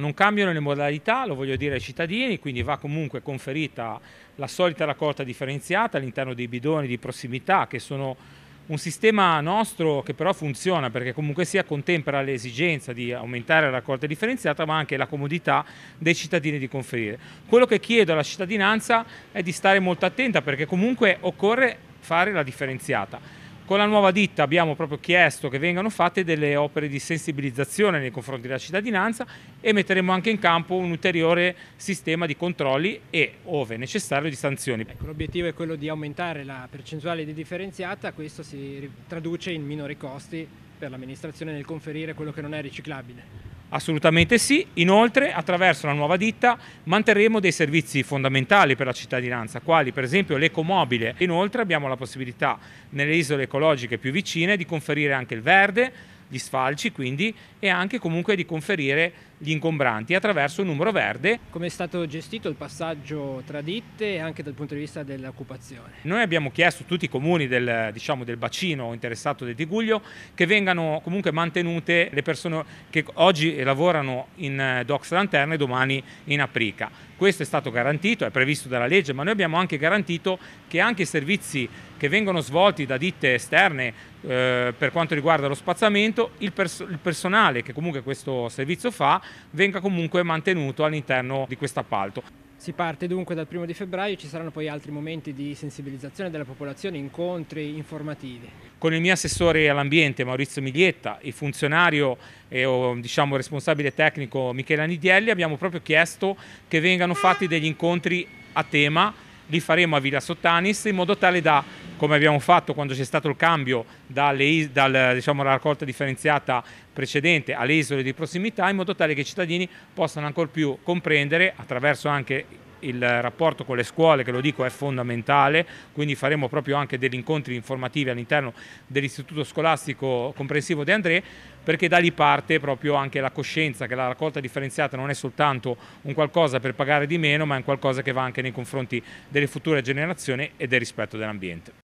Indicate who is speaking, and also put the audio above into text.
Speaker 1: Non cambiano le modalità, lo voglio dire ai cittadini, quindi va comunque conferita la solita raccolta differenziata all'interno dei bidoni di prossimità che sono un sistema nostro che però funziona perché comunque sia contempera l'esigenza di aumentare la raccolta differenziata ma anche la comodità dei cittadini di conferire. Quello che chiedo alla cittadinanza è di stare molto attenta perché comunque occorre fare la differenziata con la nuova ditta abbiamo proprio chiesto che vengano fatte delle opere di sensibilizzazione nei confronti della cittadinanza e metteremo anche in campo un ulteriore sistema di controlli e, ove necessario, di sanzioni. Ecco,
Speaker 2: l'obiettivo è quello di aumentare la percentuale di differenziata, questo si traduce in minori costi per l'amministrazione nel conferire quello che non è riciclabile.
Speaker 1: Assolutamente sì, inoltre attraverso la nuova ditta manterremo dei servizi fondamentali per la cittadinanza, quali per esempio l'ecomobile. Inoltre abbiamo la possibilità nelle isole ecologiche più vicine di conferire anche il verde, gli sfalci quindi e anche comunque di conferire gli ingombranti attraverso un numero verde.
Speaker 2: Come è stato gestito il passaggio
Speaker 1: tra ditte anche dal punto di
Speaker 2: vista dell'occupazione?
Speaker 1: Noi abbiamo chiesto a tutti i comuni del, diciamo, del bacino interessato del Tiguglio che vengano comunque mantenute le persone che oggi lavorano in eh, Dox Lanterna e domani in Aprica. Questo è stato garantito, è previsto dalla legge, ma noi abbiamo anche garantito che anche i servizi che vengono svolti da ditte esterne eh, per quanto riguarda lo spazzamento, il, pers il, personale che comunque questo servizio fa venga comunque mantenuto all'interno di questo appalto. Si parte dunque dal primo di febbraio, ci saranno poi altri
Speaker 2: momenti di sensibilizzazione della popolazione, incontri informativi.
Speaker 1: Con il mio assessore all'ambiente Maurizio Miglietta, il funzionario e diciamo, responsabile tecnico Michele Anidielli abbiamo proprio chiesto che vengano fatti degli incontri a tema, li faremo a Villa Sottanis in modo tale da come abbiamo fatto quando c'è stato il cambio dalle, dal, diciamo, dalla raccolta differenziata precedente alle isole di prossimità, in modo tale che i cittadini possano ancora più comprendere, attraverso anche il rapporto con le scuole, che lo dico, è fondamentale, quindi faremo proprio anche degli incontri informativi all'interno dell'istituto scolastico comprensivo De André, perché da lì parte proprio anche la coscienza che la raccolta differenziata non è soltanto un qualcosa per pagare di meno, ma è un qualcosa che va anche nei confronti delle future generazioni e del rispetto dell'ambiente.